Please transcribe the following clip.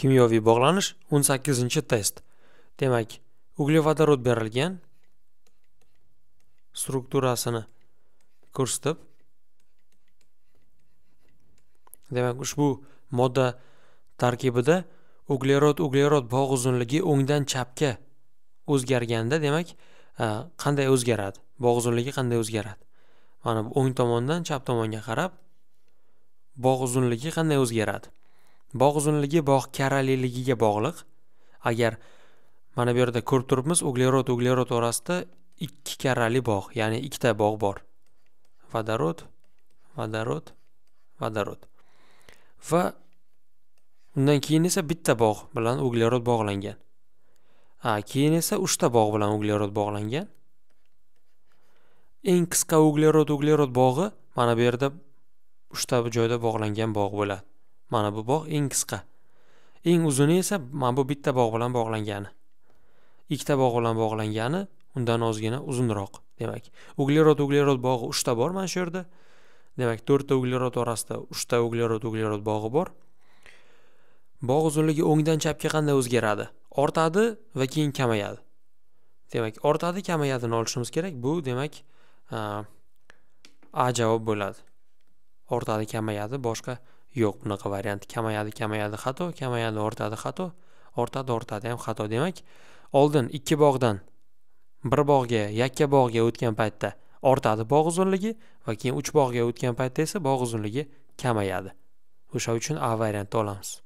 kimyoviy bog'lanish 18 test demak uglevodorod berilgan strukturasini ko'rsatib demak ushbu modda tarkibida uglerod uglerod bog' uzunligi o'ngdan chapga o'zgarganda demak qanday o'zgaradi bog' uzunligi qanday o'zgaradi mana o'ng tomondan chap tomonga qarab bog' uzunligi qanday o'zgaradi bog' uzunligi bog' karaliligiga bog'liq agar mana bu yerda ko'rib turibmiz uglerod uglerod orasida ikki karrali bog' ya'ni ikkita bog' bor vodorod vodorod vodorod va undan keyin esa bitta bog' bilan uglerod bog'langan a keyin esa uchta bog' bilan uglerod bog'langan eng qisqa uglerod uglerod bog'i mana bu yerda uchta joyda bog'langan bog' bo'ladi mana bu bog' eng qisqa eng uzuni esa mana bu bitta bog' bilan bog'langani ikkita bog' bilan bog'langani undan ozgina uzunroq demak uglerod uglerod bog'i uchta bor mana shu yerda demak to'rtta uglerod orasida uchta uglerod uglerod bog'i bor bog' uzunligi o'ngdan chapga qanday o'zgaradi ortadi va keyin kamayadi demak ortadi kamayadini olishimiz kerak bu demak a javob bo'ladi ortadi kamayadi boshqa yo'q bunaqa variant kamayadi kamayadi xato kamayadi ortadi xato ortadi ortadi ham xato demak oldin ikki bog'dan bir bog'ga yakka bog'ga o'tgan paytda ortadi bog' uzunligi va keyin uch bog'ga o'tgan paytda esa bog' uzunligi kamayadi o'sha uchun a variantni olamiz